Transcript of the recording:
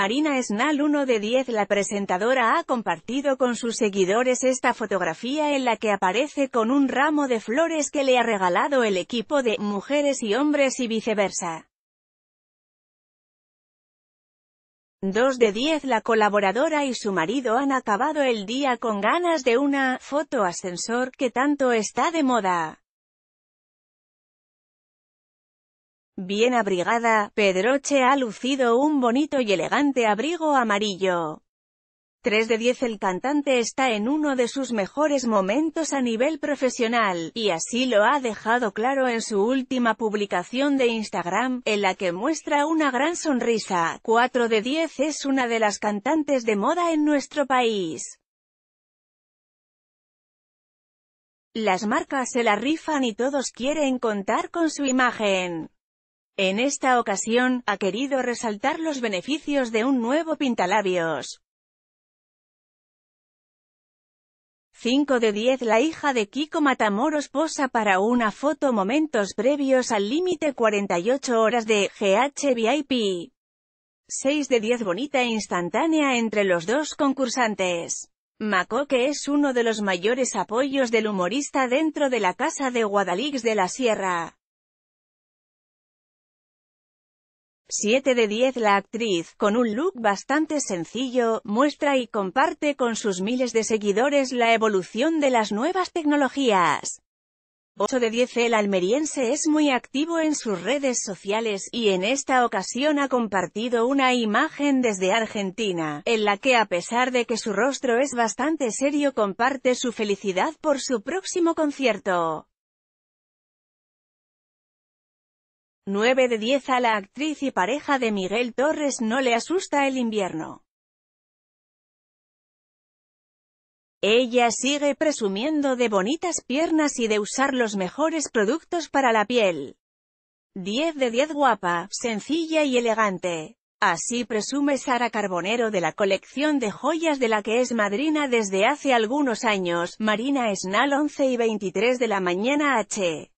Marina Esnal 1 de 10 La presentadora ha compartido con sus seguidores esta fotografía en la que aparece con un ramo de flores que le ha regalado el equipo de «Mujeres y hombres» y viceversa. 2 de 10 La colaboradora y su marido han acabado el día con ganas de una «foto ascensor» que tanto está de moda. bien abrigada, Pedroche ha lucido un bonito y elegante abrigo amarillo. 3 de 10 El cantante está en uno de sus mejores momentos a nivel profesional, y así lo ha dejado claro en su última publicación de Instagram, en la que muestra una gran sonrisa. 4 de 10 es una de las cantantes de moda en nuestro país. Las marcas se la rifan y todos quieren contar con su imagen. En esta ocasión, ha querido resaltar los beneficios de un nuevo pintalabios. 5 de 10 La hija de Kiko Matamoros posa para una foto momentos previos al límite 48 horas de VIP. 6 de 10 Bonita e instantánea entre los dos concursantes. que es uno de los mayores apoyos del humorista dentro de la Casa de Guadalix de la Sierra. 7 de 10 La actriz, con un look bastante sencillo, muestra y comparte con sus miles de seguidores la evolución de las nuevas tecnologías. 8 de 10 El almeriense es muy activo en sus redes sociales, y en esta ocasión ha compartido una imagen desde Argentina, en la que a pesar de que su rostro es bastante serio comparte su felicidad por su próximo concierto. 9 de 10 a la actriz y pareja de Miguel Torres no le asusta el invierno. Ella sigue presumiendo de bonitas piernas y de usar los mejores productos para la piel. 10 de 10 guapa, sencilla y elegante. Así presume Sara Carbonero de la colección de joyas de la que es madrina desde hace algunos años, Marina Snal 11 y 23 de la mañana H.